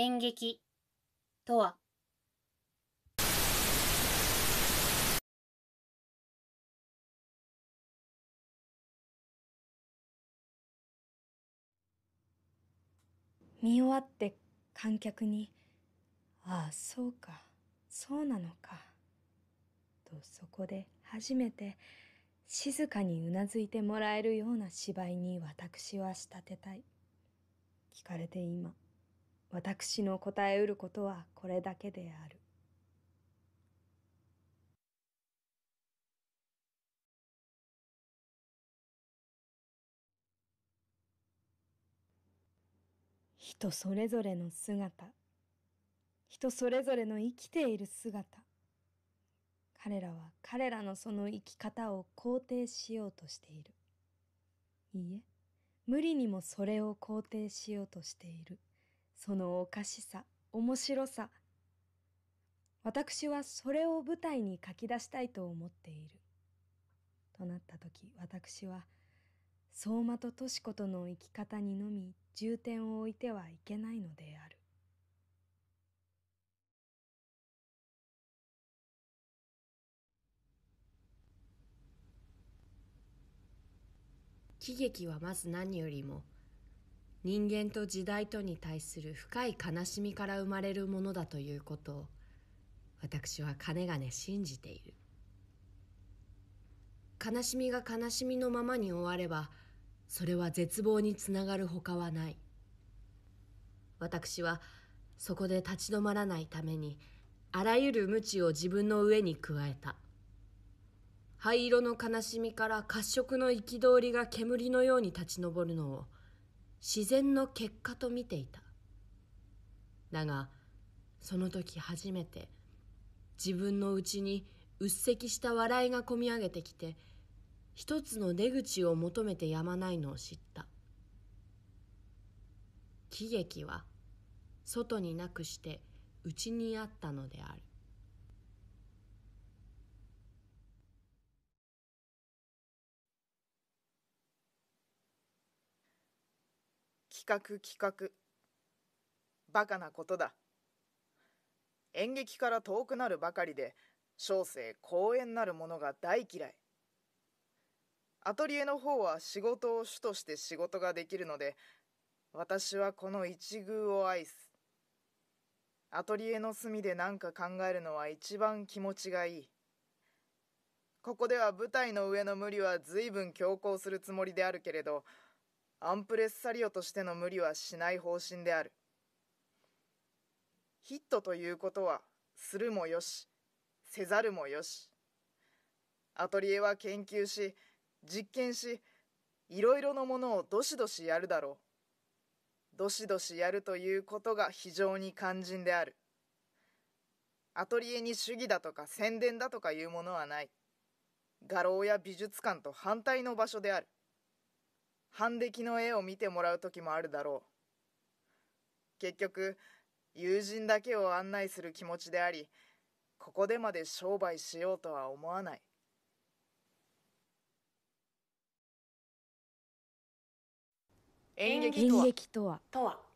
演劇とは見終わって観客に「ああそうかそうなのか」とそこで初めて静かにうなずいてもらえるような芝居に私は仕立てたい聞かれて今。私の答えうることはこれだけである。人それぞれの姿、人それぞれの生きている姿、彼らは彼らのその生き方を肯定しようとしている。いいえ、無理にもそれを肯定しようとしている。そのおかしさ、面白さ。私はそれを舞台に書き出したいと思っている。となった時、私は、相馬と敏子との生き方にのみ重点を置いてはいけないのである。喜劇はまず何よりも人間と時代とに対する深い悲しみから生まれるものだということを私はかねがね信じている悲しみが悲しみのままに終わればそれは絶望につながるほかはない私はそこで立ち止まらないためにあらゆる無知を自分の上に加えた灰色の悲しみから褐色の憤りが煙のように立ち上るのを自然の結果と見ていただがその時初めて自分のうちにうっせきした笑いがこみ上げてきて一つの出口を求めてやまないのを知った喜劇は外になくしてうちにあったのである企画企画バカなことだ演劇から遠くなるばかりで小生公演なるものが大嫌いアトリエの方は仕事を主として仕事ができるので私はこの一遇を愛すアトリエの隅で何か考えるのは一番気持ちがいいここでは舞台の上の無理は随分強行するつもりであるけれどアンプレッサリオとしての無理はしない方針である。ヒットということは、するもよし、せざるもよし。アトリエは研究し、実験し、いろいろなものをどしどしやるだろう。どしどしやるということが非常に肝心である。アトリエに主義だとか宣伝だとかいうものはない。画廊や美術館と反対の場所である。反撃の絵を見てもらう時もあるだろう結局友人だけを案内する気持ちでありここでまで商売しようとは思わない演劇とはとは